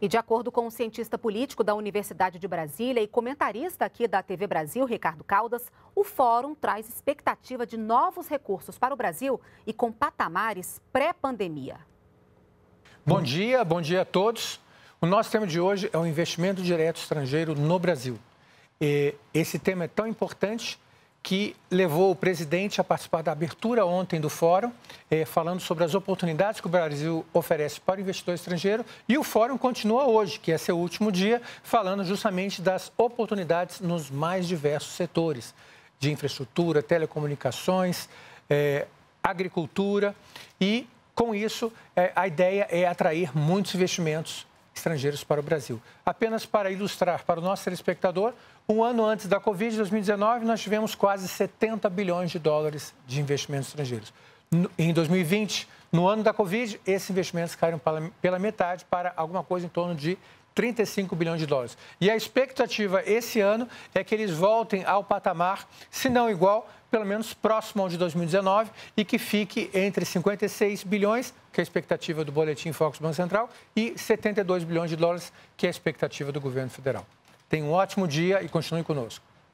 E de acordo com o um cientista político da Universidade de Brasília e comentarista aqui da TV Brasil, Ricardo Caldas, o fórum traz expectativa de novos recursos para o Brasil e com patamares pré-pandemia. Bom dia, bom dia a todos. O nosso tema de hoje é o investimento direto estrangeiro no Brasil. E esse tema é tão importante que levou o presidente a participar da abertura ontem do fórum é, falando sobre as oportunidades que o Brasil oferece para o investidor estrangeiro. E o fórum continua hoje, que é seu último dia, falando justamente das oportunidades nos mais diversos setores de infraestrutura, telecomunicações, é, agricultura. E, com isso, é, a ideia é atrair muitos investimentos estrangeiros para o Brasil. Apenas para ilustrar para o nosso telespectador, um ano antes da Covid, 2019, nós tivemos quase 70 bilhões de dólares de investimentos estrangeiros. Em 2020, no ano da Covid, esses investimentos caíram pela metade para alguma coisa em torno de 35 bilhões de dólares. E a expectativa esse ano é que eles voltem ao patamar, se não igual, pelo menos próximo ao de 2019 e que fique entre 56 bilhões, que é a expectativa do boletim Fox Banco Central, e 72 bilhões de dólares, que é a expectativa do governo federal. Tenha um ótimo dia e continue conosco.